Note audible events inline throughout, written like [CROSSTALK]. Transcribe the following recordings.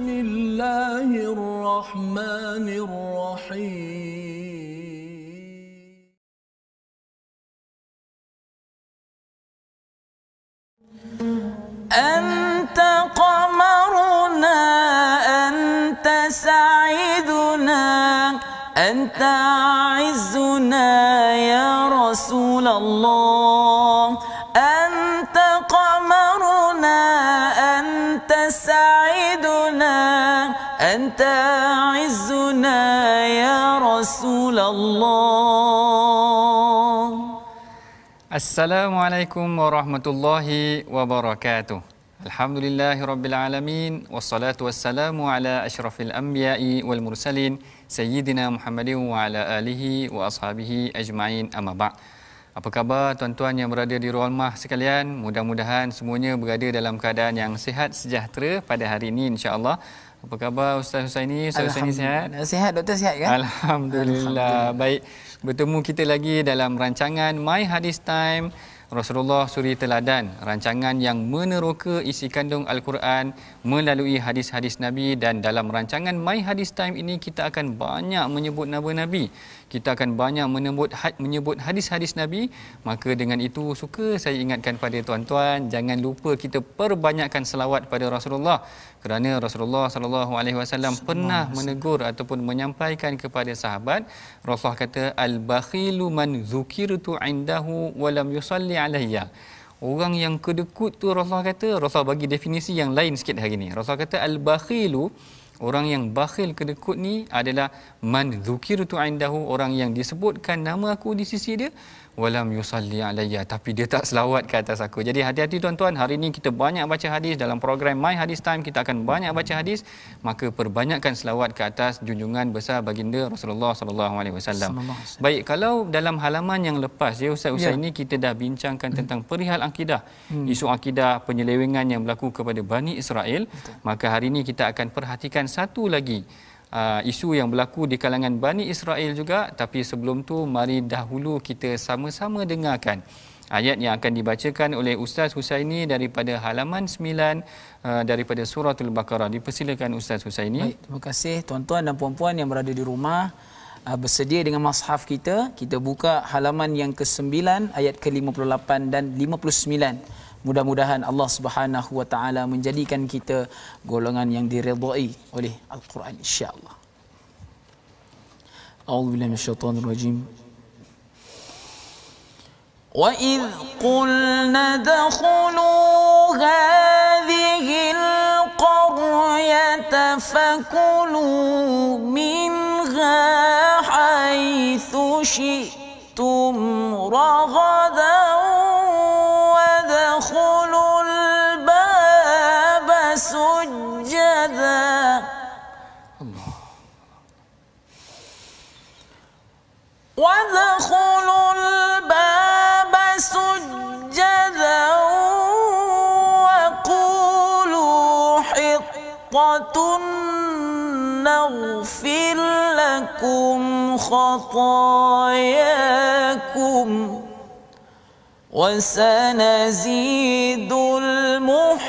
بسم الله الرحمن الرحيم أنت قمرنا أنت سعيدنا أنت عزنا يا رسول الله أنت عزنا يا رسول الله السلام عليكم ورحمة الله وبركاته الحمد لله رب العالمين والصلاة والسلام على أشرف الأنبياء والمرسلين سيدنا محمد وعلى آله وأصحابه أجمعين أما بعد Apa khabar tuan-tuan yang berada di rumah sekalian? Mudah-mudahan semuanya berada dalam keadaan yang sihat sejahtera pada hari ini insya-Allah. Apa khabar Ustaz Husaini? Ustaz Husaini sihat? Sihat, doktor sihat kan? Alhamdulillah. Alhamdulillah. Baik, bertemu kita lagi dalam rancangan My Hadis Time Rasulullah Suri Teladan, rancangan yang meneroka isi kandung Al-Quran melalui hadis-hadis Nabi dan dalam rancangan My Hadis Time ini kita akan banyak menyebut nama Nabi. Kita akan banyak menyebut ha- menyebut hadis-hadis Nabi. Maka dengan itu suka saya ingatkan pada tuan-tuan jangan lupa kita perbanyakkan selawat pada Rasulullah kerana Rasulullah sallallahu alaihi wasallam pernah menegur ataupun menyampaikan kepada sahabat Rasulullah kata al-bakhilu man zukirtu indahu wa lam yusalli alaihi ya. Orang yang kedekut tu Rasulullah kata, Rasulullah bagi definisi yang lain sikit hari ni. Rasulullah kata al-bakhilu Orang yang bakhil kedekut ni adalah man zukirtu indahu orang yang disebutkan nama aku di sisi dia walam yusalli alayya tapi dia tak selawat ke atas aku. Jadi hati-hati tuan-tuan, hari ini kita banyak baca hadis dalam program My Hadis Time kita akan banyak baca hadis, maka perbanyakkan selawat ke atas junjungan besar baginda Rasulullah sallallahu alaihi wasallam. Baik, kalau dalam halaman yang lepas ya Ustaz Ustaz ya. ini kita dah bincangkan hmm. tentang perihal akidah, hmm. isu akidah penyelewengan yang berlaku kepada Bani Israel, maka hari ini kita akan perhatikan satu lagi uh, isu yang berlaku di kalangan Bani Israel juga tapi sebelum tu mari dahulu kita sama-sama dengarkan ayat yang akan dibacakan oleh Ustaz Husaini daripada halaman 9 uh, daripada al baqarah dipersilakan Ustaz Husaini baik terima kasih tuan-tuan dan puan-puan yang berada di rumah uh, bersedia dengan mushaf kita kita buka halaman yang ke-9 ayat ke-58 dan 59 Mudah-mudahan Allah Subhanahu wa taala menjadikan kita golongan yang diridhai oleh Al-Quran insya-Allah. A'udzu billahi minasyaitonir rajim. Wa idh qulna dakhulu hadhihi al-qaryata fakulu minha haythu shi'tum raghada وسنزيد المحسنين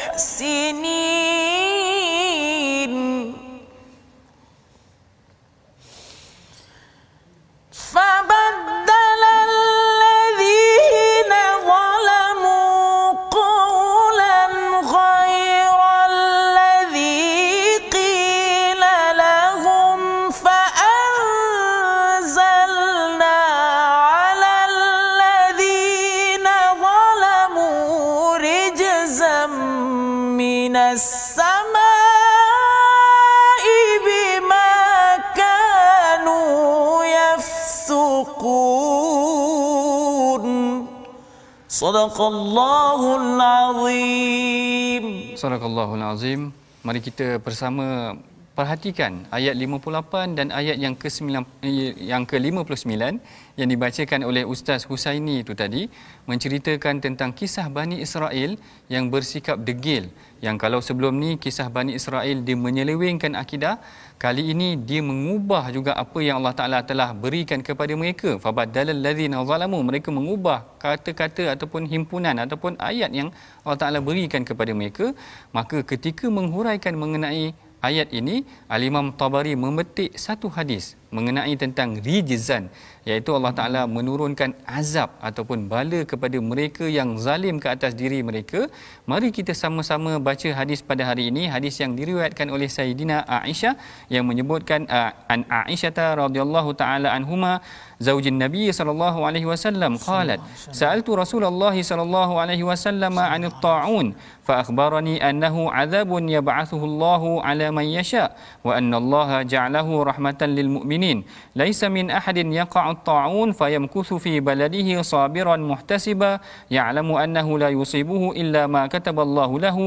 Sadaqallahul Azim. Mari kita bersama perhatikan ayat 58 dan ayat yang ke-9 eh, yang ke-59 yang dibacakan oleh Ustaz Husaini itu tadi menceritakan tentang kisah Bani Israel yang bersikap degil yang kalau sebelum ni kisah Bani Israel dia menyelewengkan akidah kali ini dia mengubah juga apa yang Allah Taala telah berikan kepada mereka fabadalal ladzina zalamu mereka mengubah kata-kata ataupun himpunan ataupun ayat yang Allah Taala berikan kepada mereka maka ketika menghuraikan mengenai ayat ini Al Imam Tabari memetik satu hadis mengenai tentang rijizan iaitu Allah Taala menurunkan azab ataupun bala kepada mereka yang zalim ke atas diri mereka mari kita sama-sama baca hadis pada hari ini hadis yang diriwayatkan oleh Sayyidina Aisyah yang menyebutkan an Aisyah radhiyallahu taala anhuma zaujin nabi sallallahu alaihi wasallam qalat sa'altu rasulullah sallallahu alaihi wasallam an at-ta'un fa akhbarani annahu adzabun yab'athuhu Allah ala man yasha wa anna Allah ja'alahu rahmatan lil mu'min المؤمنين ليس من أحد يقع الطاعون فيمكث في بلده صابرا محتسبا يعلم أنه لا يصيبه إلا ما كتب الله له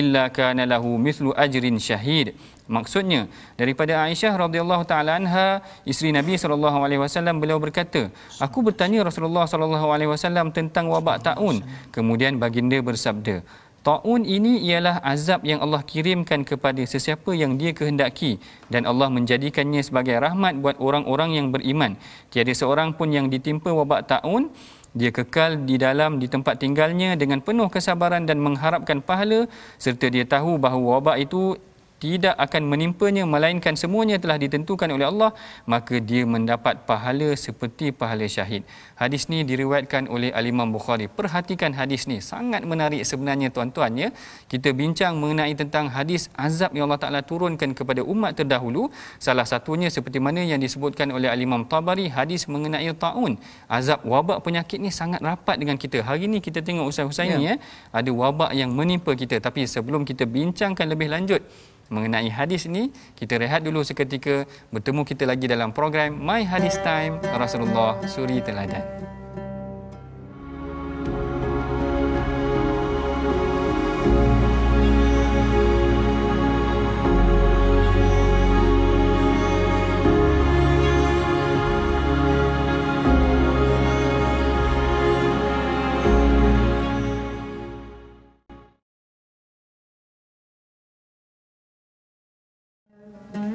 إلا كان له مثل أجر شهيد Maksudnya daripada Aisyah radhiyallahu taala anha isteri Nabi sallallahu alaihi wasallam beliau berkata aku bertanya Rasulullah sallallahu alaihi wasallam tentang wabak taun kemudian baginda bersabda Ta'un ini ialah azab yang Allah kirimkan kepada sesiapa yang dia kehendaki dan Allah menjadikannya sebagai rahmat buat orang-orang yang beriman. Tiada seorang pun yang ditimpa wabak ta'un, dia kekal di dalam di tempat tinggalnya dengan penuh kesabaran dan mengharapkan pahala serta dia tahu bahawa wabak itu tidak akan menimpanya melainkan semuanya telah ditentukan oleh Allah maka dia mendapat pahala seperti pahala syahid hadis ni diriwayatkan oleh al-Imam Bukhari perhatikan hadis ni sangat menarik sebenarnya tuan-tuan ya kita bincang mengenai tentang hadis azab yang Allah Taala turunkan kepada umat terdahulu salah satunya seperti mana yang disebutkan oleh al-Imam Tabari hadis mengenai taun azab wabak penyakit ni sangat rapat dengan kita hari ni kita tengok usai-usai ni ya. ya ada wabak yang menimpa kita tapi sebelum kita bincangkan lebih lanjut mengenai hadis ini kita rehat dulu seketika bertemu kita lagi dalam program My Hadis Time Rasulullah Suri Teladan.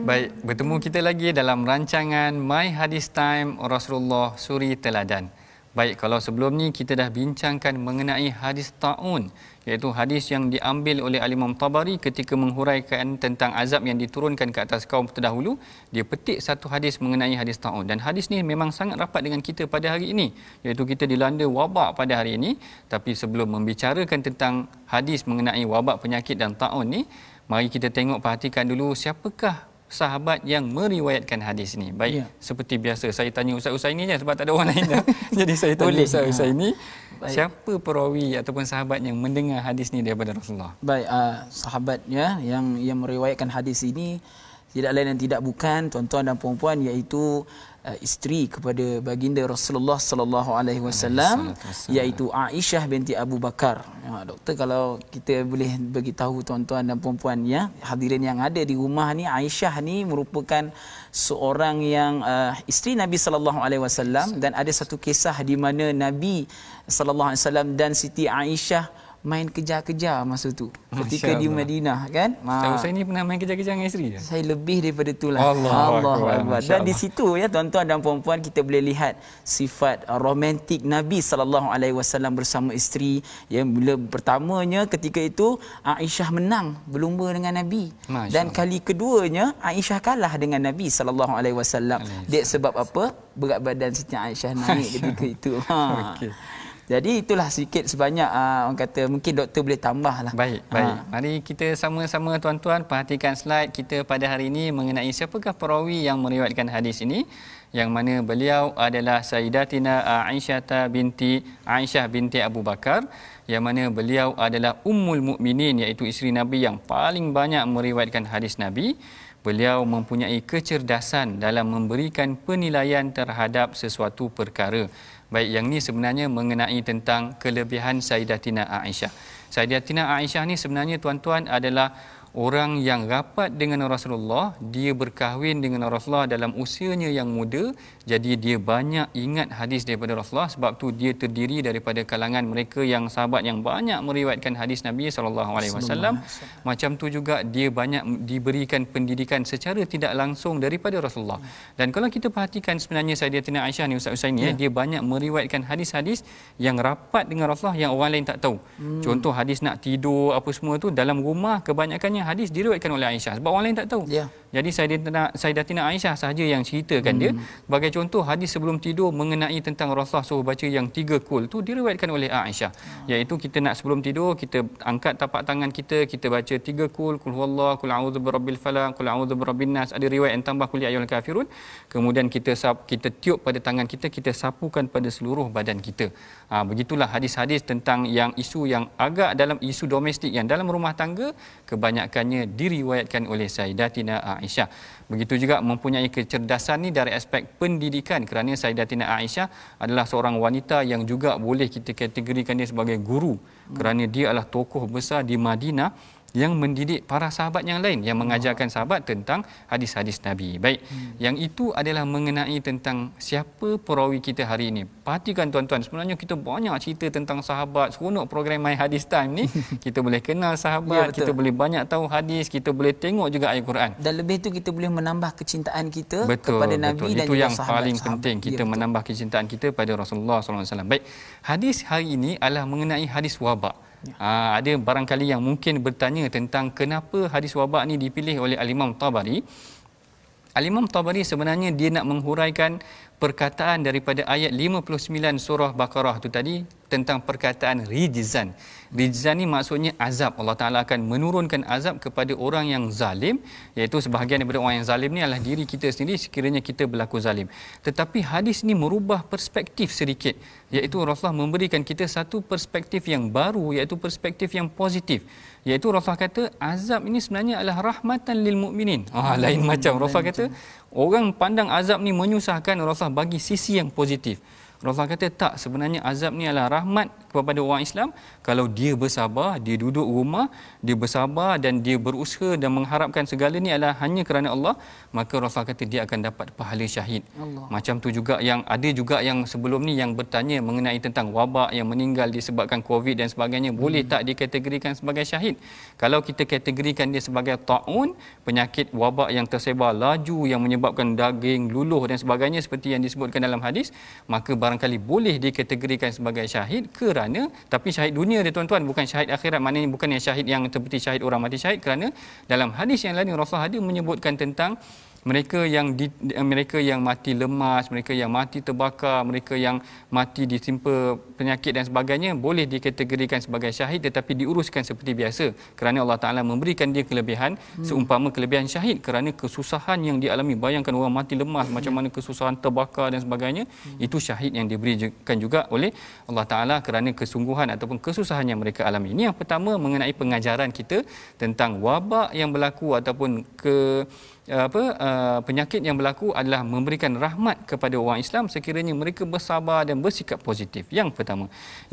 Baik, bertemu kita lagi dalam rancangan My Hadis Time Rasulullah Suri Teladan. Baik, kalau sebelum ni kita dah bincangkan mengenai hadis ta'un, iaitu hadis yang diambil oleh Alimam Tabari ketika menghuraikan tentang azab yang diturunkan ke atas kaum terdahulu, dia petik satu hadis mengenai hadis ta'un. Dan hadis ni memang sangat rapat dengan kita pada hari ini, iaitu kita dilanda wabak pada hari ini. Tapi sebelum membicarakan tentang hadis mengenai wabak penyakit dan ta'un ni, mari kita tengok perhatikan dulu siapakah sahabat yang meriwayatkan hadis ini. Baik, ya. seperti biasa saya tanya usai usai ini je sebab tak ada orang lain dah. [LAUGHS] Jadi saya tanya Boleh. usai ustaz ini, ha. Baik. siapa perawi ataupun sahabat yang mendengar hadis ini daripada Rasulullah? Baik, uh, ah, sahabat yang yang meriwayatkan hadis ini tidak lain dan tidak bukan tuan-tuan dan puan-puan iaitu uh, isteri kepada baginda Rasulullah sallallahu alaihi wasallam iaitu Aisyah binti Abu Bakar. Ya doktor kalau kita boleh beritahu tuan-tuan dan puan-puan ya hadirin yang ada di rumah ni Aisyah ni merupakan seorang yang uh, isteri Nabi sallallahu alaihi wasallam dan ada satu kisah di mana Nabi sallallahu alaihi wasallam dan Siti Aisyah main kejar-kejar masa tu ketika Masya di Madinah kan. Ma, Tahu saya ha. ni pernah main kejar-kejar dengan isteri je. Saya lebih daripada itulah. Allah Allah. Dan di situ ya tuan-tuan dan puan-puan kita boleh lihat sifat romantik Nabi saw bersama isteri yang bila pertamanya ketika itu Aisyah menang berlumba dengan Nabi. Masya dan Allah. kali keduanya Aisyah kalah dengan Nabi saw. alaihi Dia sebab apa? Berat badan Siti Aisyah naik ketika itu. Ha. Okay. Jadi itulah sikit sebanyak uh, orang kata mungkin doktor boleh tambah lah. Baik, ah. baik. Mari kita sama-sama tuan-tuan perhatikan slide kita pada hari ini mengenai siapakah perawi yang meriwayatkan hadis ini yang mana beliau adalah Sayyidatina ah, Aisyah binti Aisyah binti Abu Bakar yang mana beliau adalah Ummul Mukminin iaitu isteri Nabi yang paling banyak meriwayatkan hadis Nabi. Beliau mempunyai kecerdasan dalam memberikan penilaian terhadap sesuatu perkara. Baik yang ni sebenarnya mengenai tentang kelebihan Sayyidatina Aisyah. Sayyidatina Aisyah ni sebenarnya tuan-tuan adalah orang yang rapat dengan Rasulullah, dia berkahwin dengan Rasulullah dalam usianya yang muda jadi dia banyak ingat hadis daripada Rasulullah sebab tu dia terdiri daripada kalangan mereka yang sahabat yang banyak meriwayatkan hadis Nabi sallallahu alaihi wasallam macam tu juga dia banyak diberikan pendidikan secara tidak langsung daripada Rasulullah dan kalau kita perhatikan sebenarnya Sayyidatina Aisyah ni Ustaz Husain ni ya. Eh, dia banyak meriwayatkan hadis-hadis yang rapat dengan Rasulullah yang orang lain tak tahu hmm. contoh hadis nak tidur apa semua tu dalam rumah kebanyakannya hadis diriwayatkan oleh Aisyah sebab orang lain tak tahu ya. jadi Sayyidatina Sayyidatina Aisyah sahaja yang ceritakan hmm. dia sebagai contoh hadis sebelum tidur mengenai tentang Rasulullah suruh baca yang tiga kul tu diriwayatkan oleh Aisyah ha. iaitu kita nak sebelum tidur kita angkat tapak tangan kita kita baca tiga kul kul huwallah kul a'udzu birabbil falaq kul a'udzu birabbin nas ada riwayat yang tambah kul ya kafirun kemudian kita sap, kita tiup pada tangan kita kita sapukan pada seluruh badan kita ha, begitulah hadis-hadis tentang yang isu yang agak dalam isu domestik yang dalam rumah tangga kebanyakannya diriwayatkan oleh Sayyidatina Aisyah begitu juga mempunyai kecerdasan ni dari aspek pendidikan kerana Sayyidatina Aisyah adalah seorang wanita yang juga boleh kita kategorikan dia sebagai guru kerana dia adalah tokoh besar di Madinah yang mendidik para sahabat yang lain yang mengajarkan sahabat tentang hadis-hadis Nabi. Baik, hmm. yang itu adalah mengenai tentang siapa perawi kita hari ini. Perhatikan tuan-tuan, sebenarnya kita banyak cerita tentang sahabat. Seronok program My Hadis Time ni, [LAUGHS] kita boleh kenal sahabat, ya, kita boleh banyak tahu hadis, kita boleh tengok juga ayat Quran. Dan lebih itu kita boleh menambah kecintaan kita betul, kepada Nabi betul. dan sahabat. Betul. Itu yang paling ya, penting, kita ya, menambah kecintaan kita pada Rasulullah SAW. Baik, hadis hari ini adalah mengenai hadis wabak. Ya. Aa, ah, ada barangkali yang mungkin bertanya tentang kenapa hadis wabak ni dipilih oleh alimam Tabari. Alimam Tabari sebenarnya dia nak menghuraikan perkataan daripada ayat 59 surah Baqarah tu tadi tentang perkataan rijzan. Rijzan ni maksudnya azab. Allah Ta'ala akan menurunkan azab kepada orang yang zalim. Iaitu sebahagian daripada orang yang zalim ni adalah diri kita sendiri sekiranya kita berlaku zalim. Tetapi hadis ni merubah perspektif sedikit. Iaitu Rasulullah memberikan kita satu perspektif yang baru iaitu perspektif yang positif. Iaitu Rasulullah kata azab ini sebenarnya adalah rahmatan lil mu'minin. Ah, lain macam. Rasulullah kata Orang pandang azab ni menyusahkan Rasulullah bagi sisi yang positif. Rasulullah kata tak sebenarnya azab ni adalah rahmat kepada orang Islam kalau dia bersabar dia duduk rumah dia bersabar dan dia berusaha dan mengharapkan segala ni adalah hanya kerana Allah maka Rasulullah kata dia akan dapat pahala syahid Allah. macam tu juga yang ada juga yang sebelum ni yang bertanya mengenai tentang wabak yang meninggal disebabkan covid dan sebagainya hmm. boleh tak dikategorikan sebagai syahid kalau kita kategorikan dia sebagai taun penyakit wabak yang tersebar laju yang menyebabkan daging luluh dan sebagainya seperti yang disebutkan dalam hadis maka barangkali boleh dikategorikan sebagai syahid kerana tapi syahid dunia dia tuan-tuan bukan syahid akhirat maknanya bukan yang syahid yang seperti syahid orang mati syahid kerana dalam hadis yang lain Rasulullah ada menyebutkan tentang mereka yang di, mereka yang mati lemas, mereka yang mati terbakar, mereka yang mati ditimpa penyakit dan sebagainya boleh dikategorikan sebagai syahid tetapi diuruskan seperti biasa kerana Allah Taala memberikan dia kelebihan hmm. seumpama kelebihan syahid kerana kesusahan yang dialami bayangkan orang mati lemas hmm. macam mana kesusahan terbakar dan sebagainya hmm. itu syahid yang diberikan juga oleh Allah Taala kerana kesungguhan ataupun kesusahan yang mereka alami. Ini yang pertama mengenai pengajaran kita tentang wabak yang berlaku ataupun ke Eh, apa uh, penyakit yang berlaku adalah memberikan rahmat kepada orang Islam sekiranya mereka bersabar dan bersikap positif. Yang pertama.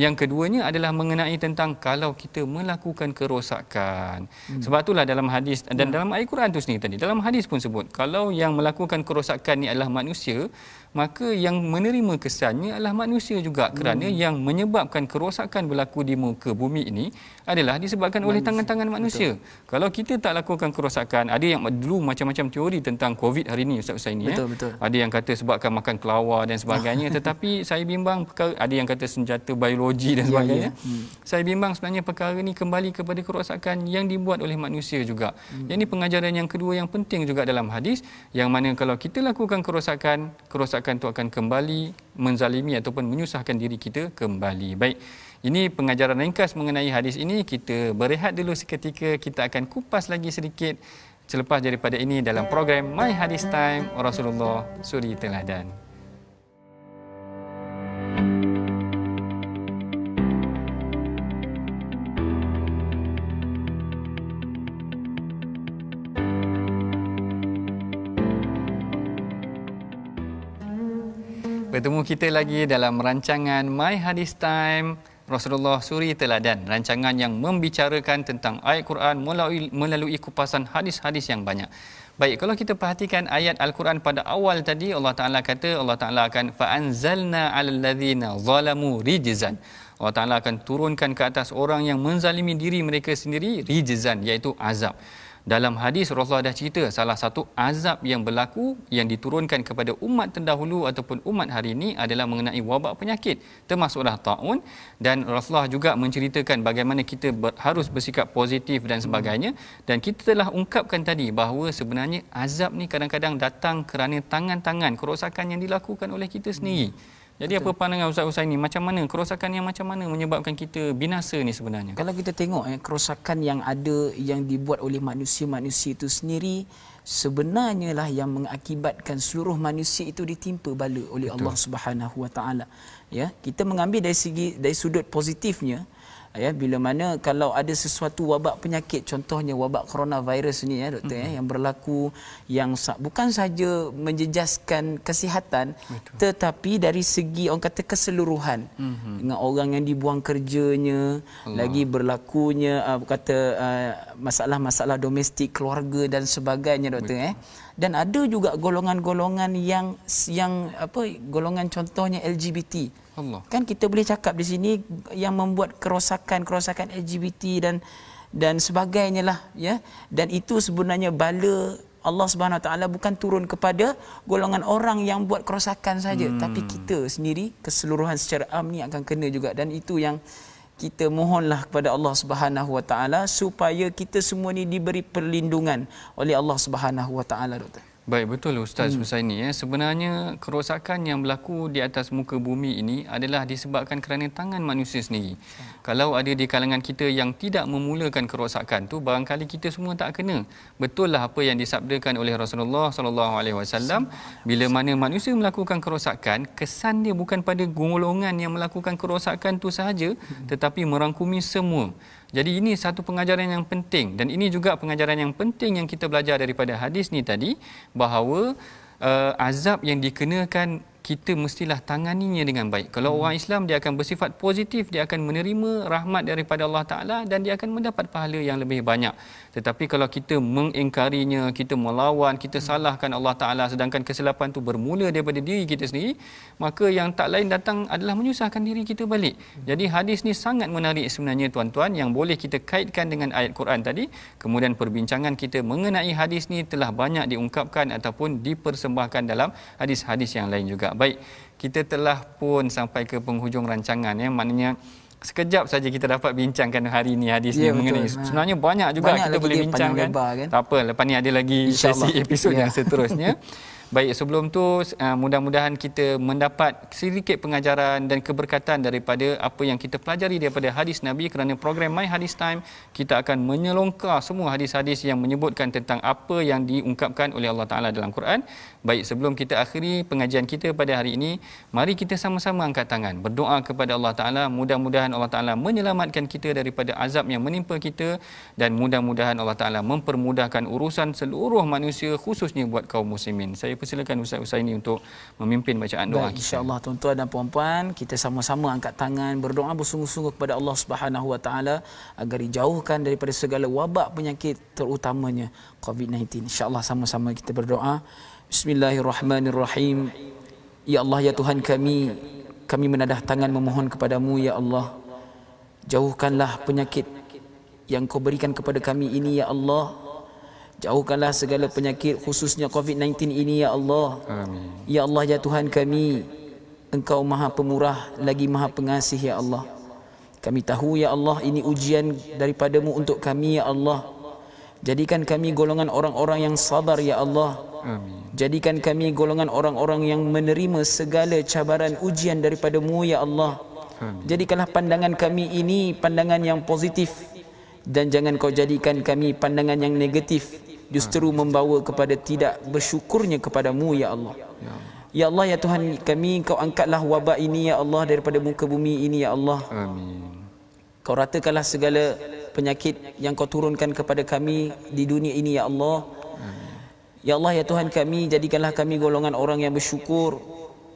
Yang keduanya adalah mengenai tentang kalau kita melakukan kerosakan. Hmm. Sebab itulah dalam hadis dan hmm. dalam ayat Quran tu sendiri tadi. Dalam hadis pun sebut kalau yang melakukan kerosakan ni adalah manusia, maka yang menerima kesannya adalah manusia juga kerana hmm. yang menyebabkan kerosakan berlaku di muka bumi ini adalah disebabkan manusia. oleh tangan-tangan manusia. Betul. Kalau kita tak lakukan kerosakan, ada yang dulu macam-macam teori tentang COVID hari ini Ustaz Husaini. Ya? Betul, eh. betul. Ada yang kata sebabkan makan kelawar dan sebagainya. [LAUGHS] tetapi saya bimbang, ada yang kata senjata biologi dan sebagainya. Ya, ya. Hmm. Saya bimbang sebenarnya perkara ini kembali kepada kerosakan yang dibuat oleh manusia juga. Hmm. Yang ini pengajaran yang kedua yang penting juga dalam hadis. Yang mana kalau kita lakukan kerosakan, kerosakan itu akan kembali menzalimi ataupun menyusahkan diri kita kembali. Baik. Ini pengajaran ringkas mengenai hadis ini. Kita berehat dulu seketika. Kita akan kupas lagi sedikit selepas daripada ini dalam program My Hadis Time Rasulullah Suri Teladan. Bertemu kita lagi dalam rancangan My Hadis Time Rasulullah Suri Teladan rancangan yang membicarakan tentang ayat Quran melalui, melalui kupasan hadis-hadis yang banyak Baik, kalau kita perhatikan ayat Al-Quran pada awal tadi, Allah Ta'ala kata, Allah Ta'ala akan, فَأَنْزَلْنَا عَلَى الَّذِينَ ظَلَمُوا رِجِزًا Allah Ta'ala akan turunkan ke atas orang yang menzalimi diri mereka sendiri, rijizan, iaitu azab. Dalam hadis Rasulullah dah cerita salah satu azab yang berlaku yang diturunkan kepada umat terdahulu ataupun umat hari ini adalah mengenai wabak penyakit termasuklah taun dan Rasulullah juga menceritakan bagaimana kita ber, harus bersikap positif dan sebagainya dan kita telah ungkapkan tadi bahawa sebenarnya azab ni kadang-kadang datang kerana tangan-tangan kerosakan yang dilakukan oleh kita sendiri. Hmm. Jadi Betul. apa pandangan Ustaz Usaini ini Macam mana kerosakan yang macam mana menyebabkan kita binasa ni sebenarnya? Kalau kita tengok eh, kerosakan yang ada yang dibuat oleh manusia-manusia itu sendiri sebenarnya lah yang mengakibatkan seluruh manusia itu ditimpa bala oleh Betul. Allah Subhanahu Wa Taala. Ya, kita mengambil dari segi dari sudut positifnya, ya bila mana kalau ada sesuatu wabak penyakit contohnya wabak coronavirus ni ya doktor ya, mm-hmm. ya yang berlaku yang bukan saja menjejaskan kesihatan Betul. tetapi dari segi orang kata keseluruhan mm-hmm. dengan orang yang dibuang kerjanya Allah. lagi berlakunya uh, kata uh, masalah-masalah domestik keluarga dan sebagainya doktor ya. Betul. eh dan ada juga golongan-golongan yang yang apa golongan contohnya LGBT Allah. Kan kita boleh cakap di sini yang membuat kerosakan-kerosakan LGBT dan dan sebagainya lah ya. Dan itu sebenarnya bala Allah Subhanahu taala bukan turun kepada golongan orang yang buat kerosakan saja hmm. tapi kita sendiri keseluruhan secara am ni akan kena juga dan itu yang kita mohonlah kepada Allah Subhanahu wa taala supaya kita semua ni diberi perlindungan oleh Allah Subhanahu wa taala doktor. Baik betul Ustaz hmm. Husaini. Ya. Sebenarnya kerosakan yang berlaku di atas muka bumi ini adalah disebabkan kerana tangan manusia sendiri. Hmm. Kalau ada di kalangan kita yang tidak memulakan kerosakan tu barangkali kita semua tak kena. Betullah apa yang disabdakan oleh Rasulullah sallallahu alaihi wasallam bila mana manusia melakukan kerosakan kesan dia bukan pada golongan yang melakukan kerosakan tu sahaja hmm. tetapi merangkumi semua. Jadi ini satu pengajaran yang penting dan ini juga pengajaran yang penting yang kita belajar daripada hadis ni tadi bahawa uh, azab yang dikenakan kita mestilah tanganinya dengan baik. Kalau hmm. orang Islam dia akan bersifat positif, dia akan menerima rahmat daripada Allah Taala dan dia akan mendapat pahala yang lebih banyak. Tetapi kalau kita mengingkarinya, kita melawan, kita hmm. salahkan Allah Taala sedangkan kesilapan tu bermula daripada diri kita sendiri, maka yang tak lain datang adalah menyusahkan diri kita balik. Hmm. Jadi hadis ni sangat menarik sebenarnya tuan-tuan yang boleh kita kaitkan dengan ayat Quran tadi. Kemudian perbincangan kita mengenai hadis ni telah banyak diungkapkan ataupun dipersembahkan dalam hadis-hadis yang lain juga baik kita telah pun sampai ke penghujung rancangan ya maknanya sekejap saja kita dapat bincangkan hari ini hadis ya, ni mengenai ha. sebenarnya banyak juga banyak kita boleh bincangkan kan? tak apa lepas ni ada lagi sesi episod ya. yang seterusnya [LAUGHS] Baik, sebelum tu ah, mudah-mudahan kita mendapat sedikit pengajaran dan keberkatan daripada apa yang kita pelajari daripada hadis Nabi kerana program My Hadis Time kita akan menyelongkar semua hadis-hadis yang menyebutkan tentang apa yang diungkapkan oleh Allah Taala dalam Quran. Baik, sebelum kita akhiri pengajian kita pada hari ini, mari kita sama-sama angkat tangan berdoa kepada Allah Taala mudah-mudahan Allah Taala menyelamatkan kita daripada azab yang menimpa kita dan mudah-mudahan Allah Taala mempermudahkan urusan seluruh manusia khususnya buat kaum muslimin. Saya persilakan Ustaz ini untuk memimpin bacaan doa kita. Insya-Allah tuan-tuan dan puan-puan, kita sama-sama angkat tangan berdoa bersungguh-sungguh kepada Allah Subhanahu Wa Taala agar dijauhkan daripada segala wabak penyakit terutamanya COVID-19. Insya-Allah sama-sama kita berdoa. Bismillahirrahmanirrahim. Ya Allah ya Tuhan kami, kami menadah tangan memohon kepadamu ya Allah. Jauhkanlah penyakit yang kau berikan kepada kami ini ya Allah. Jauhkanlah segala penyakit khususnya COVID-19 ini ya Allah. Amin. Ya Allah ya Tuhan kami. Engkau maha pemurah lagi maha pengasih ya Allah. Kami tahu ya Allah ini ujian daripadamu untuk kami ya Allah. Jadikan kami golongan orang-orang yang sabar ya Allah. Amin. Jadikan kami golongan orang-orang yang menerima segala cabaran ujian daripadamu ya Allah. Amin. Jadikanlah pandangan kami ini pandangan yang positif dan jangan kau jadikan kami pandangan yang negatif justru ha. membawa kepada tidak bersyukurnya kepadamu ya Allah ya. ya Allah ya Tuhan kami kau angkatlah wabak ini ya Allah daripada muka bumi ini ya Allah kau ratakanlah segala penyakit yang kau turunkan kepada kami di dunia ini ya Allah ya Allah ya Tuhan kami jadikanlah kami golongan orang yang bersyukur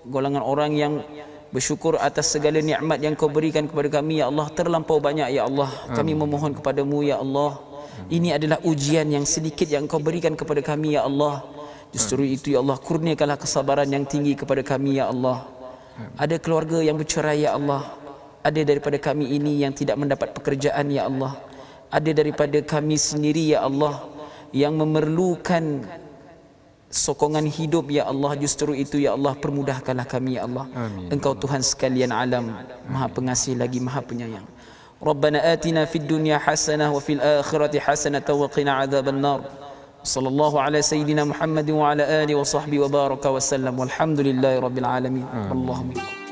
golongan orang yang bersyukur atas segala nikmat yang kau berikan kepada kami ya Allah terlampau banyak ya Allah kami Amin. memohon kepadamu ya Allah ini adalah ujian yang sedikit yang kau berikan kepada kami ya Allah justru itu ya Allah kurniakanlah kesabaran yang tinggi kepada kami ya Allah ada keluarga yang bercerai ya Allah ada daripada kami ini yang tidak mendapat pekerjaan ya Allah ada daripada kami sendiri ya Allah yang memerlukan sokongan hidup ya Allah justru itu ya Allah permudahkanlah kami ya Allah Amin. engkau Tuhan sekalian alam maha pengasih lagi maha penyayang ربنا آتنا في الدنيا حسنة وفي الآخرة حسنة وقنا عذاب النار صلى الله على سيدنا محمد وعلى آله وصحبه وبارك وسلم والحمد لله رب العالمين اللهم آمين.